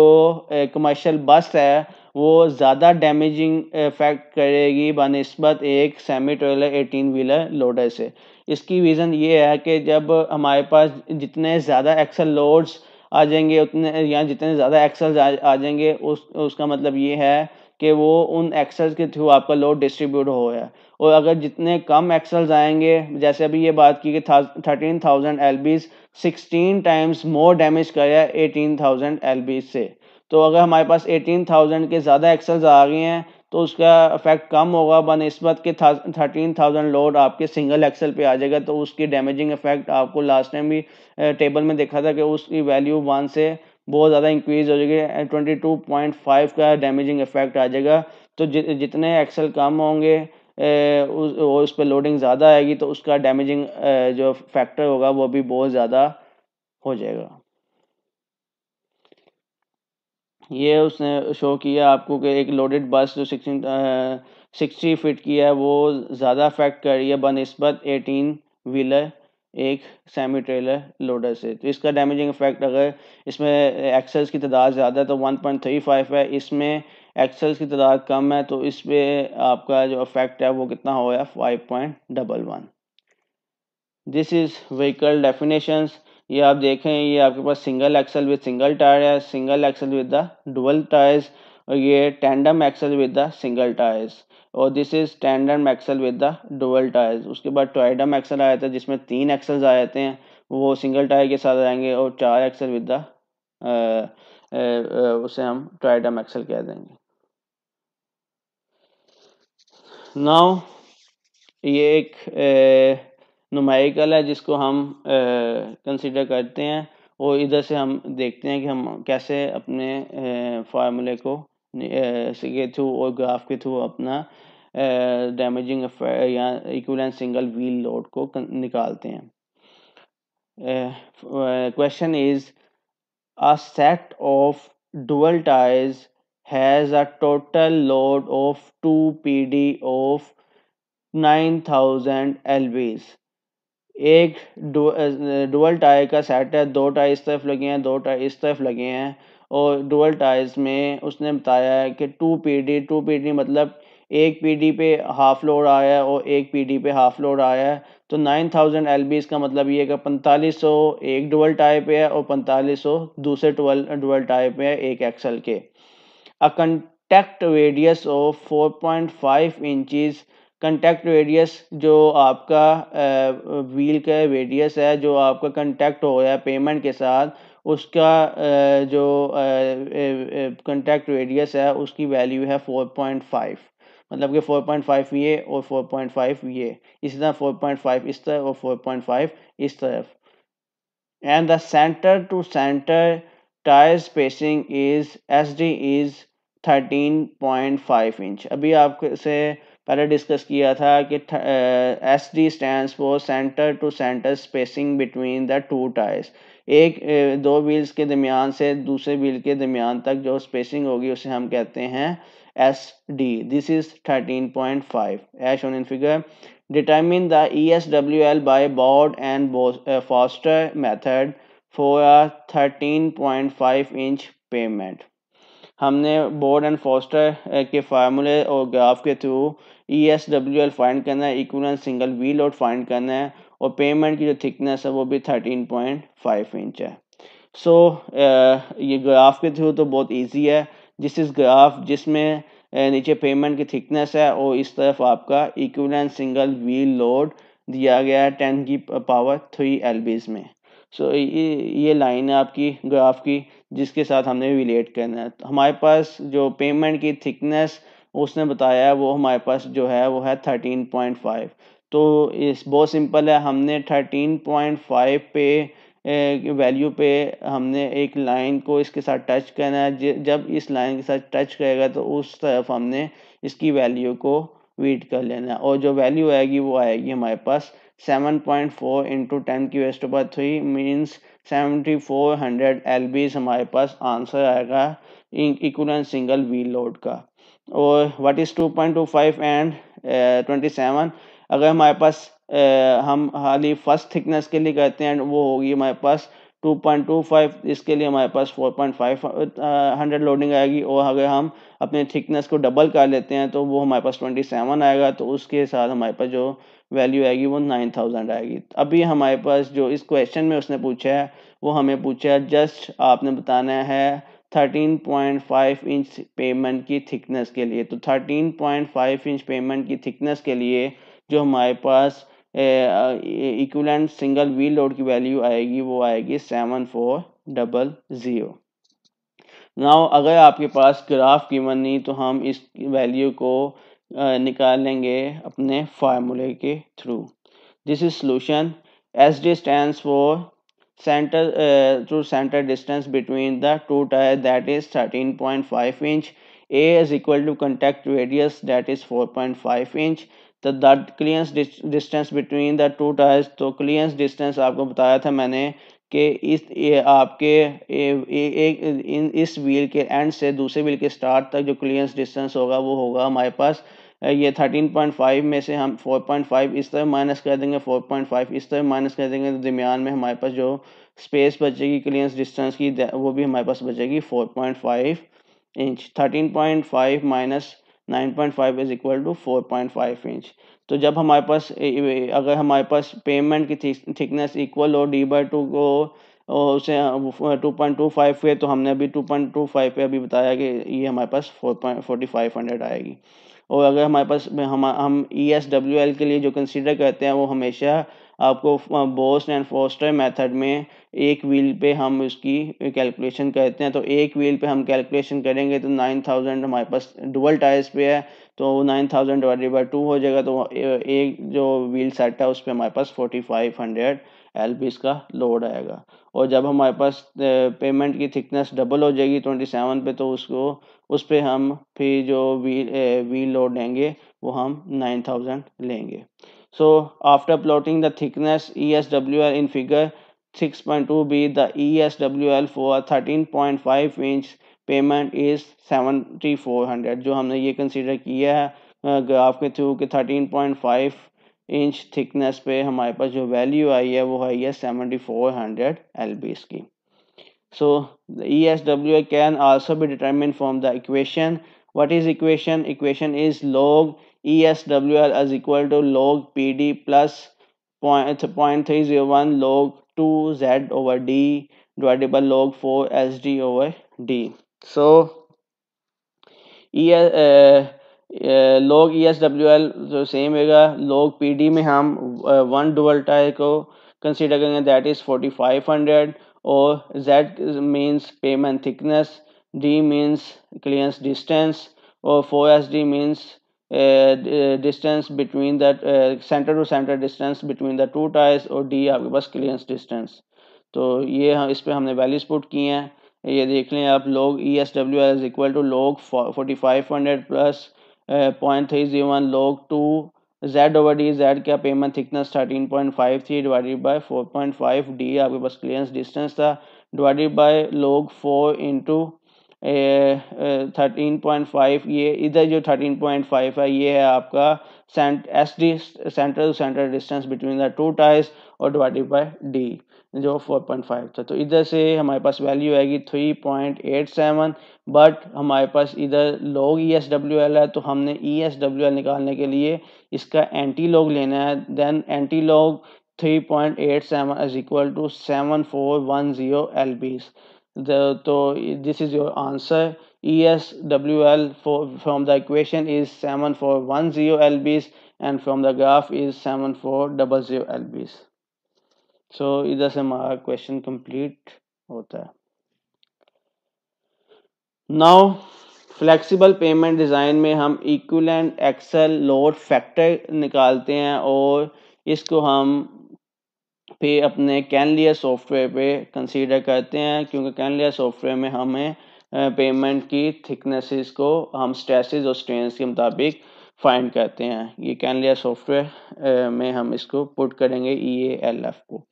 कमर्शल बस है वो ज़्यादा डैमेजिंग इफेक्ट करेगी बनस्बत एक semi trailer eighteen wheeler loader से इसकी रीज़न ये है कि जब हमारे पास जितने ज़्यादा एक्सल लोड्स आ जाएंगे उतने या जितने ज़्यादा एक्सल आ, जाएंगे उस उसका मतलब ये है कि वो उन एक्सल के थ्रू आपका लोड डिस्ट्रीब्यूट हो गया और अगर जितने कम एक्सल्स आएंगे जैसे अभी ये बात की कि thirteen thousand L Bs sixteen times more damage है एटीन थाउजेंड एल बीज से तो अगर हमारे पास एटीन थाउजेंड के ज़्यादा एक्सल्स आ गए हैं तो उसका इफेक्ट कम होगा बनस्बत के थर्टीन थाउजेंड लोड आपके सिंगल एक्सेल पे आ जाएगा तो उसकी डैमेजिंग इफेक्ट आपको लास्ट टाइम भी टेबल में देखा था कि उसकी वैल्यू वन से बहुत ज़्यादा इंक्रीज हो जाएगी ट्वेंटी टू पॉइंट फाइव का डैमेजिंग इफेक्ट आ जाएगा तो जि, जितने एक्सेल कम होंगे उस, उस पर लोडिंग ज़्यादा आएगी तो उसका डैमेजिंग जो फैक्टर होगा वो भी बहुत ज़्यादा हो जाएगा ये उसने शो किया आपको कि एक लोडेड बस जो सिक्सटीन सिक्सटी फिट की है वो ज़्यादा अफेक्ट कर रही है बनस्बत एटीन व्हीलर एक सेमी ट्रेलर लोडर से तो इसका डैमेजिंग इफेक्ट अगर इसमें एक्सेल्स की तादाद ज़्यादा है तो वन पॉइंट थ्री फाइव है इसमें एक्सेल्स की तादाद कम है तो इस पर आपका जो अफेक्ट है वो कितना हो गया five point double one this is vehicle definitions ये आप देखें ये आपके पास single axle with single tyre है single axle with the dual tyres और ये tandem axle with the single tyres और this is tandem axle with the dual tyres उसके बाद टॉयडम एक्सल आया था जिसमें तीन एक्सल्स आ जाते हैं वो सिंगल टायर के साथ आएंगे और चार एक्सल विद द उसे हम ट्राइडम एक्सल कह देंगे नाउ ये एक नुमाइकल है जिसको हम कंसिडर करते हैं और इधर से हम देखते हैं कि हम कैसे अपने फार्मूले को के थ्रू और ग्राफ के थ्रू अपना डैमेजिंग या इक्विवेलेंट सिंगल व्हील लोड को निकालते हैं question is a set of dual tyres has a total load of two P D of nine thousand L Bs एक डुअल टायर का सेट है दो टायर इस तरफ लगे हैं दो टायर इस तरफ लगे हैं और डुअल टायर्स में उसने बताया है कि टू पीडी टू पीडी मतलब एक पीडी पे हाफ लोड आया है और एक पीडी पे हाफ लोड आया है तो नाइन थाउजेंड एल बी इसका मतलब ये कि पैंतालीस सौ एक डुअल टायर पे है और पैंतालीस सौ दूसरे डुअल डुअल टायर पे है एक एक्सल के a contact radius of four point five inches contact radius जो आपका व्हील का रेडियस है जो आपका कंटेक्ट हो गया पेमेंट के साथ उसका जो कंटेक्ट रेडियस है उसकी वैल्यू है फोर पॉइंट फाइव मतलब कि फोर पॉइंट फाइव ये और फोर पॉइंट फाइव ये इसी तरह फोर पॉइंट फाइव इस तरफ और फोर पॉइंट फाइव इस तरफ and the centre to centre tyre spacing is S D is thirteen point five inch अभी आपसे पहले डिस्कस किया था कि S D stand for centre to centre spacing between the two tyres एक दो व्हील्स के दरमियान से दूसरे व्हील के दरमियान तक जो स्पेसिंग होगी उसे हम कहते हैं S D this is thirteen point five as shown in figure determine the E S W L by Boyd and Foster method for thirteen point five inch pavement हमने बोर्ड एंड फोस्टर के फार्मूले और graph के through E S W L find करना है equal single wheel load find करना है और पेमेंट की जो थिकनेस है वो भी थर्टीन पॉइंट फाइव इंच है सो so, eh, ये ग्राफ के थ्रू तो बहुत ईजी है जिस इस ग्राफ जिसमें eh, नीचे पेमेंट की थिकनेस है और इस तरफ आपका इक्वल सिंगल व्हील लोड दिया गया है टेन की पावर थ्री एल में सो so, ये लाइन है आपकी ग्राफ की जिसके साथ हमने रिलेट करना है तो हमारे पास जो पेमेंट की थिकनेस उसने बताया है वो हमारे पास जो है वो है थर्टीन पॉइंट फाइव तो इस बहुत सिंपल है हमने थर्टीन पॉइंट फाइव पे वैल्यू पे हमने एक लाइन को इसके साथ टच करना है जब इस लाइन के साथ टच करेगा तो उस तरफ हमने इसकी वैल्यू को वीट कर लेना है और जो वैल्यू आएगी वो आएगी हमारे पास seven point four into ten की वेस्ट पर three means seventy four hundred L हमारे पास आंसर आएगा इक्वलेंट सिंगल व्हील लोड का और what is two point two five and twenty seven अगर हमारे पास uh, हम ही फर्स्ट थिकनेस के लिए करते हैं वो होगी हमारे पास टू पॉइंट टू फाइव इसके लिए हमारे पास four point five hundred loading आएगी और अगर हम अपने थिकनेस को डबल कर लेते हैं तो वो हमारे पास ट्वेंटी सेवन आएगा तो उसके साथ हमारे पास जो वैल्यू आएगी वो नाइन थाउजेंड आएगी अभी हमारे पास जो इस क्वेश्चन में उसने पूछा है वो हमें पूछा है जस्ट आपने बताना है thirteen point five inch pavement की थिकनेस के लिए तो thirteen point five inch pavement की थिकनेस के लिए जो हमारे पास इक्वलेंट सिंगल व्हील लोड की वैल्यू आएगी वो आएगी seven four double zero now अगर आपके पास ग्राफ गिवन नहीं तो हम इस वैल्यू को निकालेंगे अपने फार्मूले के through this is solution S D stand for centre distance between the two tyre that is thirteen point five inch A is equal to contact radius that is four point five inch तो that clearance distance between the two tyres तो clearance distance आपको बताया था मैंने कि इस ये आपके एक इन इस व्हील के एंड से दूसरे व्हील के स्टार्ट तक जो क्लियंस डिस्टेंस होगा वो होगा हमारे पास ये थर्टीन पॉइंट फाइव में से हम फोर पॉइंट फाइव इस तरह माइनस कर देंगे फोर पॉइंट फाइव इस तरह माइनस कर देंगे तो दरमियान में हमारे पास जो स्पेस बचेगी क्लियरेंस डिस्टेंस की वो भी हमारे पास बचेगी four point five inch thirteen point five minus nine point five is equal to four point five inch तो जब हमारे पास अगर हमारे पास पेमेंट की थिकनेस इक्वल हो डी बाई टू को और उसे टू पॉइंट टू फाइव पे तो हमने अभी टू पॉइंट टू फाइव पे अभी बताया कि ये हमारे पास four point forty five hundred आएगी और अगर हमारे पास हम हम ई एस डब्ल्यू एल के लिए जो कंसीडर करते हैं वो हमेशा आपको बोस्ट एंड फोस्टर मेथड में एक व्हील पे हम उसकी कैलकुलेशन करते हैं तो एक व्हील पे हम कैलकुलेशन करेंगे तो नाइन थाउजेंड हमारे पास डुअल टायर्स पे है तो nine thousand divided by two हो जाएगा तो एक जो व्हील सेट है उस पर हमारे पास फोर्टी फाइव हंड्रेड एल का लोड आएगा और जब हमारे पास पेमेंट की थिकनेस डबल हो जाएगी ट्वेंटी सेवन पे तो उसको उस पर हम फिर जो व्हील व्हील लोड लेंगे वो हम नाइन थाउजेंड लेंगे so after plotting the thickness E S W L in figure six point two B the E S W L for thirteen point five inch pavement is seventy four hundred जो हमने ये consider किया है graph के through कि thirteen point five inch thickness पे हमारे पास जो वैल्यू आई है वो आई है seventy four hundred L B S so E S W I can also भी determine from the equation what is equation equation is log E S W L is equal to log P D plus point three zero one log two Z over D divisible log four S D over D so E log E S W L जो same होगा log P D में हम one tyre को consider करेंगे that is forty five hundred और Z means pavement thickness D means clearance distance और four S D means distance between the centre to centre distance between the two tyres और D आपके पास क्लियंस distance तो ये हम इस पर हमने वैल्यूज पुट किए हैं ये देख लें आप लोग E S W L is equal to log forty five hundred plus point three zero one log two Z over D Z का pavement thickness thirteen point five three divided by four point five D आपके पास clearance distance था divided by log four into thirteen point five ये इधर जो thirteen point five है ये है आपका sd center to center distance between the two tyres और डिवाइडेड बाई डी जो 4.5 था तो इधर से हमारे पास वैल्यू आएगी 3.87 बट हमारे पास इधर log E S W L है तो हमने ई एस डब्ल्यू एल निकालने के लिए इसका एंटी लॉग लेना है then anti log 3.87 seven four one zero L The, तो this is your answer ESWL for, from the equation is 7 for 10 LBs and from the graph is 7 for 00 LBs. So so, इधर से हमारा question complete होता है Now flexible payment design में हम equivalent and load factor निकालते हैं और इसको हम पे अपने कैनलियर सॉफ्टवेयर पे कंसीडर करते हैं क्योंकि कैनलियर सॉफ्टवेयर में हमें पेमेंट की थिकनेसेस को हम स्ट्रेसेस और स्ट्रेंस के मुताबिक फाइंड करते हैं ये कैनलिया सॉफ्टवेयर में हम इसको पुट करेंगे ई ए एल एफ को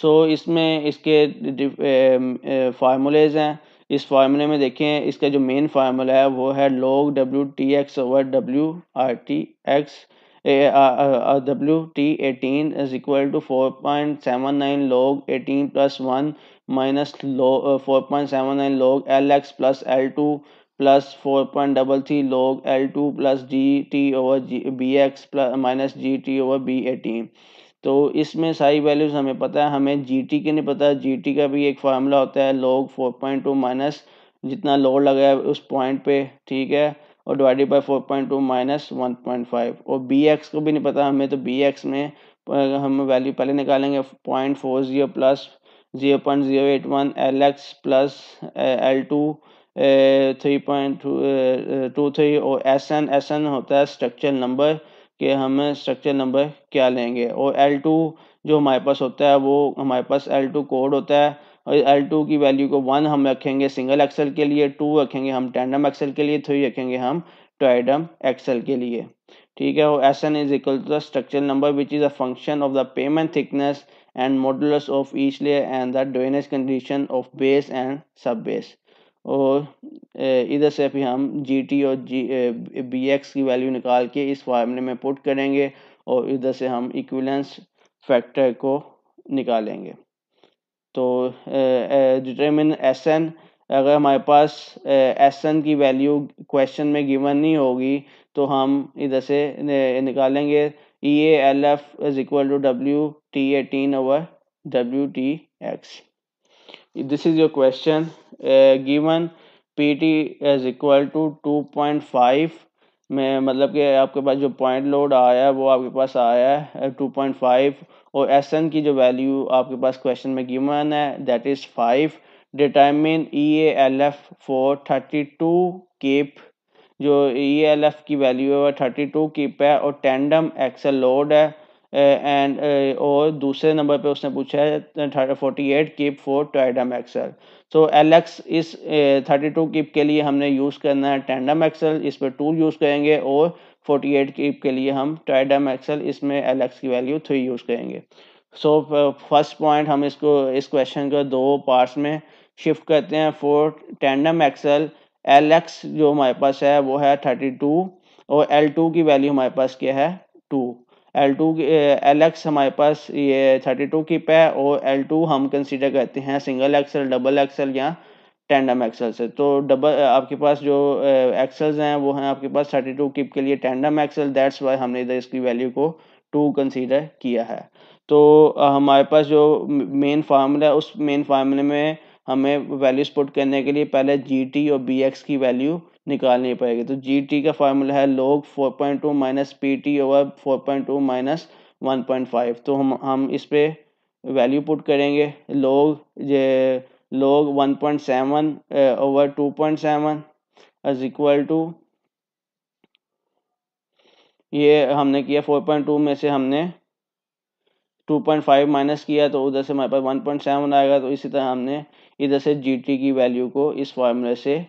सो so, इसमें इसके फार्मूलेज हैं इस फार्मूले में देखें इसका जो मेन फार्मूला है वो है log W T X over W R T X W T eighteen is equal to four point seven nine log eighteen plus one minus log four point seven nine log L X plus L two plus four point double three log L two plus G T over G B X plus minus G T over B eighteen तो इसमें सारी values हमें पता है हमें G T के नहीं पता है जी टी का भी एक फार्मूला होता है log four point two minus जितना लोड लगा है उस पॉइंट पे ठीक है और divided by four point two minus one point five और बी एक्स को भी नहीं पता हमें तो बी एक्स में हम वैल्यू पहले निकालेंगे point four zero plus zero point zero eight one L X plus L two three point two three और एस एन एस एन होता है स्ट्रक्चर नंबर कि हम स्ट्रक्चर नंबर क्या लेंगे और एल टू जो हमारे पास होता है वो हमारे पास एल टू कोड होता है एल टू की वैल्यू को वन हम रखेंगे सिंगल एक्सल के लिए टू रखेंगे हम टैंडम एक्सल के लिए थ्री रखेंगे हम टॉयडम एक्सल के लिए ठीक है और S N is equal to the structural number which is a function of the pavement thickness and modulus of each layer and the drainage condition of base and subbase और इधर से भी हम जी टी और G B X की value निकाल के इस फार्मूले में पुट करेंगे और इधर से हम इक्विलेंस फैक्टर को निकालेंगे तो डिटरमिन एस एन अगर हमारे पास एस एन की वैल्यू क्वेश्चन में गिवन नहीं होगी तो हम इधर से निकालेंगे E A L F is equal to W T eighteen over W T X this is your question given P T is equal to two point five में मतलब कि आपके पास जो पॉइंट लोड आया है वो आपके पास आया है टू पॉइंट फाइव और एस एन की जो वैल्यू आपके पास क्वेश्चन में गिवन है that is five determine E A L F for thirty two kip जो ई एल एफ की वैल्यू है वह थर्टी टू केप है और टेंडम एक्सल लोड है एंड और दूसरे नंबर पे उसने पूछा है forty eight kip for tandem axle so L X is thirty two kip के लिए हमने यूज़ करना है टेंडम एक्सल इस पर टूल यूज़ करेंगे और फोर्टी एट की के लिए हम ट्राइडम एक्सल इसमें एल एक्स की वैल्यू थ्री यूज़ करेंगे सो फर्स्ट पॉइंट हम इसको इस क्वेश्चन को दो पार्ट्स में शिफ्ट करते हैं for tandem axle L X जो हमारे पास है वो है थर्टी टू और एल टू की वैल्यू हमारे पास क्या है two L two L X हमारे पास ये थर्टी टू की पे और एल टू हम कंसिडर करते हैं सिंगल एक्सल डबल एक्सल या टैंडम एक्सल से तो डबल आपके पास जो एक्सल्स हैं वो हैं आपके पास थर्टी टू किप के लिए टैंडम एक्सल दैट्स वाई हमने इधर इसकी वैल्यू को टू कंसीडर किया है तो हमारे पास जो मेन फार्मूला है उस मेन फार्मूले में हमें वैल्यूज पुट करने के लिए पहले जी टी और बी एक्स की वैल्यू निकालनी पड़ेगी तो जी टी का फार्मूला है log four point two minus P T over four point two minus one point five तो हम हम इस पर वैल्यू पुट करेंगे लोग जे log 1.7 two point seven is equal to ये हमने किया 4.2 में से हमने 2.5 माइनस किया तो उधर से हमारे पास 1.7 आएगा तो इसी तरह हमने इधर से टी की वैल्यू को इस फार्मूले से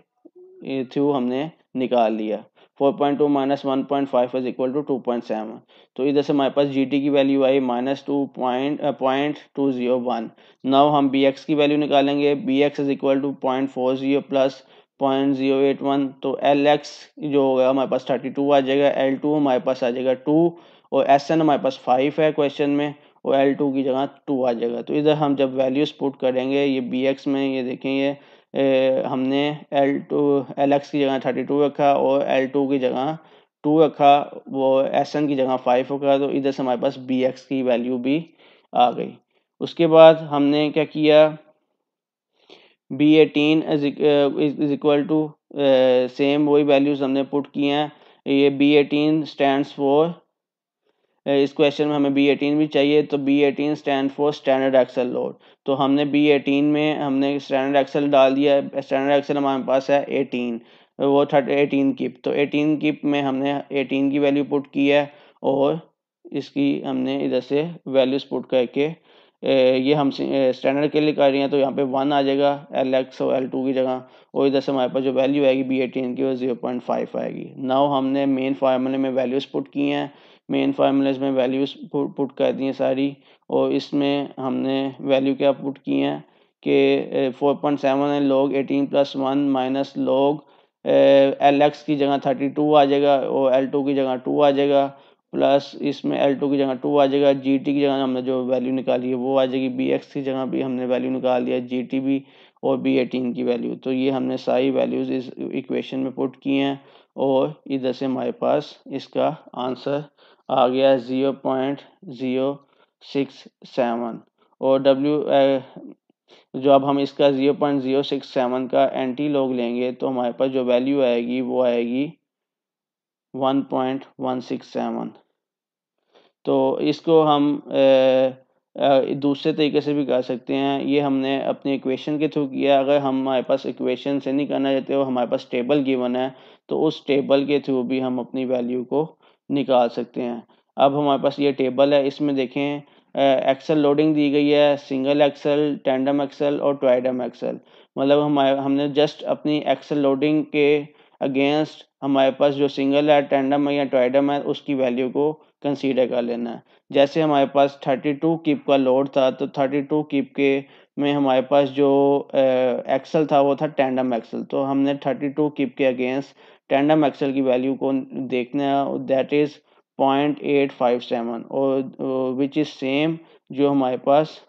थ्रू हमने निकाल लिया four point two minus one point five is equal to two point seven तो इधर से हमारे पास जी टी की वैल्यू आई minus two point point two zero one now हम बी एक्स की वैल्यू निकालेंगे B X is equal to point four zero plus point zero eight one तो एल एक्स जो होगा हमारे पास थर्टी टू आ जाएगा एल टू हमारे पास आ जाएगा टू और एस एन हमारे पास फाइव है क्वेश्चन में और एल टू की जगह टू आ जाएगा तो इधर हम जब वैल्यूज पुट करेंगे ये बी एक्स में ये देखेंगे हमने एल टू एल एक्स की जगह थर्टी टू रखा और एल टू की जगह टू रखा वो एस एन की जगह फाइव रखा तो इधर से हमारे पास बी एक्स की वैल्यू भी आ गई उसके बाद हमने क्या किया B eighteen is equal to same वही वैल्यूज हमने पुट किए हैं ये बी एटीन स्टैंड फॉर इस क्वेश्चन में हमें बी एटीन भी चाहिए तो B eighteen stand for standard axle load तो हमने बी एटीन में हमने स्टैंडर्ड एक्सेल डाल दिया है स्टैंडर्ड एक्सेल हमारे पास है एटीन वो थर्ट एटीन किप तो एटीन किप में हमने एटीन की वैल्यू पुट की है और इसकी हमने इधर से वैल्यूज पुट करके ये हम स्टैंडर्ड के लिए कर रहे हैं तो यहाँ पे वन आ जाएगा एल एक्स और एल टू की जगह और इधर से हमारे पास जो वैल्यू आएगी बी एटीन की वो जीरो पॉइंट फाइव आएगी नाउ हमने मेन फार्मूले में वैल्यूज पुट किए हैं मेन फार्मूलेज में वैल्यूज पुट कर दी हैं सारी और इसमें हमने वैल्यू क्या पुट की हैं कि फोर पॉइंट सेवन है log eighteen plus one minus log L X की जगह थर्टी टू आ जाएगा और एल टू की जगह टू आ जाएगा प्लस इसमें एल टू की जगह टू आ जाएगा जी टी की जगह हमने जो वैल्यू निकाली है वो आ जाएगी बी एक्स की जगह भी हमने वैल्यू निकाल दिया जी टी भी और बी एटीन की वैल्यू तो ये हमने सारी वैल्यूज़ इस इक्वेशन में पुट की हैं और इधर से हमारे पास इसका आंसर आ गया zero point zero six seven और डब्ल्यू जो अब हम इसका zero point zero six seven का एंटी लॉग लेंगे तो हमारे पास जो वैल्यू आएगी वो आएगी one point one six seven तो इसको हम ए, दूसरे तरीके से भी कर सकते हैं ये हमने अपने इक्वेशन के थ्रू किया अगर हमारे पास इक्वेशन से नहीं करना चाहते हो हमारे पास टेबल गिवन है तो उस टेबल के थ्रू भी हम अपनी वैल्यू को निकाल सकते हैं अब हमारे पास ये टेबल है इसमें देखें एक्सेल लोडिंग दी गई है सिंगल एक्सेल टैंडम एक्सेल और ट्वाइडम एक्सेल मतलब हमारे हमने जस्ट अपनी एक्सेल लोडिंग के अगेंस्ट हमारे पास जो सिंगल है टेंडम है या टॉयडम है उसकी वैल्यू को कंसीडर कर लेना है जैसे हमारे पास 32 कीप का लोड था तो 32 कीप के में हमारे पास जो एक्सल था वो था टेंडम एक्सल तो हमने 32 कीप के अगेंस्ट टेंडम एक्सल की वैल्यू को देखना है that is point eight five seven और विच इज़ सेम जो हमारे पास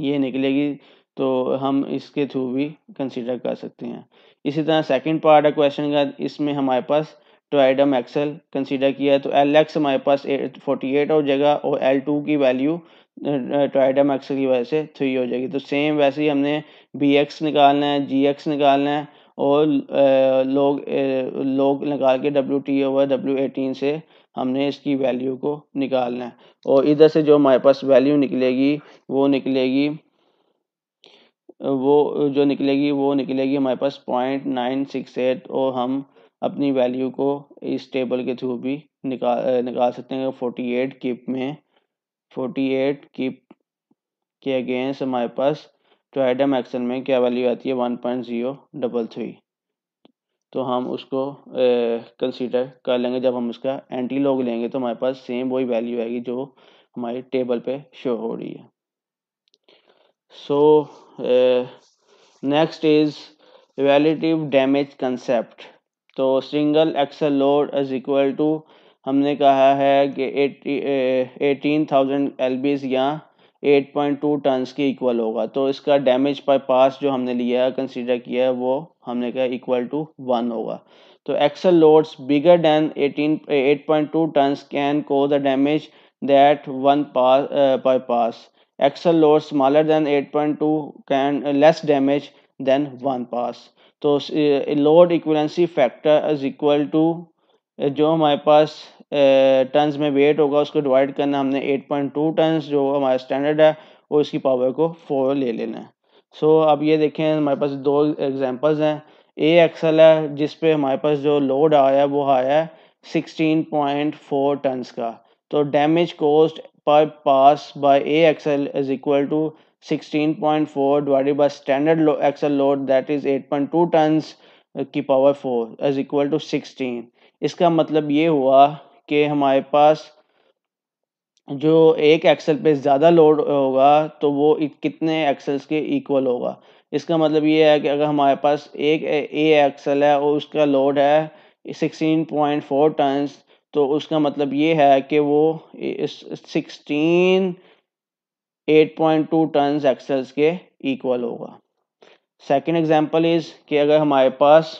ये निकलेगी तो हम इसके थ्रू भी कंसीडर कर सकते हैं इसी तरह सेकंड पार्ट है क्वेश्चन का इसमें हमारे पास ट्राइडम एक्सल कंसीडर किया है तो एल एक्स हमारे पास फोर्टी एट हो जाएगा और एल टू की वैल्यू ट्राइडम एक्सेल की वजह से थ्री हो जाएगी तो सेम वैसे ही हमने बी एक्स निकालना है जी एक्स निकालना है और लोग लोग निकाल के W T over W eighteen से हमने इसकी वैल्यू को निकालना है और इधर से जो हमारे पास वैल्यू निकलेगी वो निकलेगी वो जो निकलेगी वो निकलेगी हमारे पास पॉइंट नाइन सिक्स एट और हम अपनी वैल्यू को इस टेबल के थ्रू भी निकाल निकाल सकते हैं फोर्टी एट किप में फोर्टी एट किप के अगेंस्ट हमारे पास ट्राइडम एक्सल में क्या वैल्यू आती है one point zero double three तो हम उसको कंसीडर कर लेंगे जब हम उसका एंटी लॉग लेंगे तो हमारे पास सेम वही वैल्यू आएगी जो हमारी टेबल पे शो हो रही है so uh, next is relative damage concept तो single axle load is equal to हमने कहा है कि एटीन थाउजेंड एल बीज या एट पॉइंट टू टनस के इक्वल होगा तो इसका डैमेज पर पास जो हमने लिया है कंसिडर किया है वो हमने कहा इक्वल टू वन होगा तो axle loads bigger than eighteen eight point two tons can cause the damage that one pass per pass axle load smaller than 8.2 can less damage than one pass तो load equivalency factor is equal to जो हमारे पास tons uh, में weight होगा उसको divide करना हमने 8.2 turns जो हमारा स्टैंडर्ड है वो इसकी पावर को फोर ले लेना है सो so, अब ये देखें हमारे पास दो एग्जांपल्स हैं ए एक्सल है जिस पे हमारे पास जो लोड आया है वो आया है 16.4 टन्स का तो damage cost per pass by AXL is equal to 16.4 divided by standard lo axle load that is 8.2 tons uh, की power four is equal to sixteen इसका मतलब ये हुआ कि हमारे पास जो एक एक्सल पे ज़्यादा लोड uh, होगा तो वो कितने एक्सल्स के इक्वल होगा इसका मतलब ये है कि अगर हमारे पास एक ए एक्सल है और उसका लोड है 16.4 टन्स तो उसका मतलब ये है कि वो sixteen eight point two ton axles के इक्वल होगा सेकेंड एग्जाम्पल इज़ कि अगर हमारे पास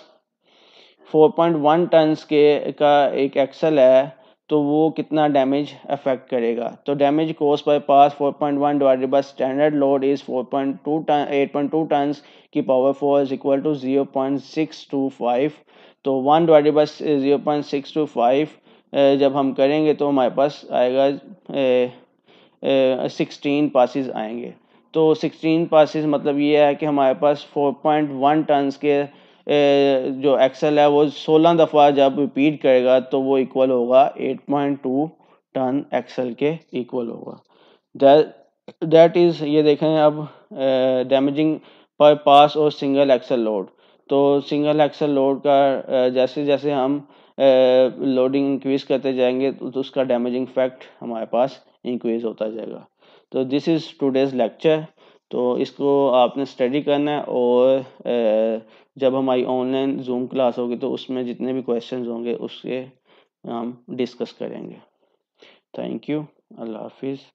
फोर पॉइंट वन टनस के का एक एक्सल है तो वो कितना डैमेज अफेक्ट करेगा तो damage cost per pass 4.1 point one divided by standard load is 4.2 point two ton eight point two tons की power four is equal to zero point six two five तो one divided by zero point six two five जब हम करेंगे तो हमारे पास आएगा sixteen passes आएंगे तो सिक्सटीन पासिस मतलब ये है कि हमारे पास फोर पॉइंट वन टनस के जो एक्सल है वो सोलह दफ़ा जब रिपीट करेगा तो वो इक्वल होगा eight point two ton axle के इक्वल होगा दैट इज़ ये देखें अब डैमेजिंग पर पास और सिंगल एक्सल लोड तो सिंगल एक्सल लोड का जैसे जैसे हम लोडिंग इंक्रीज करते जाएंगे तो, तो उसका डैमेजिंग इफेक्ट हमारे पास इंक्रीज होता जाएगा तो दिस इज़ टूडेज लेक्चर तो इसको आपने स्टडी करना है और जब हमारी ऑनलाइन जूम क्लास होगी तो उसमें जितने भी क्वेश्चन होंगे उसके हम डिस्कस करेंगे थैंक यू अल्लाह हाफिज़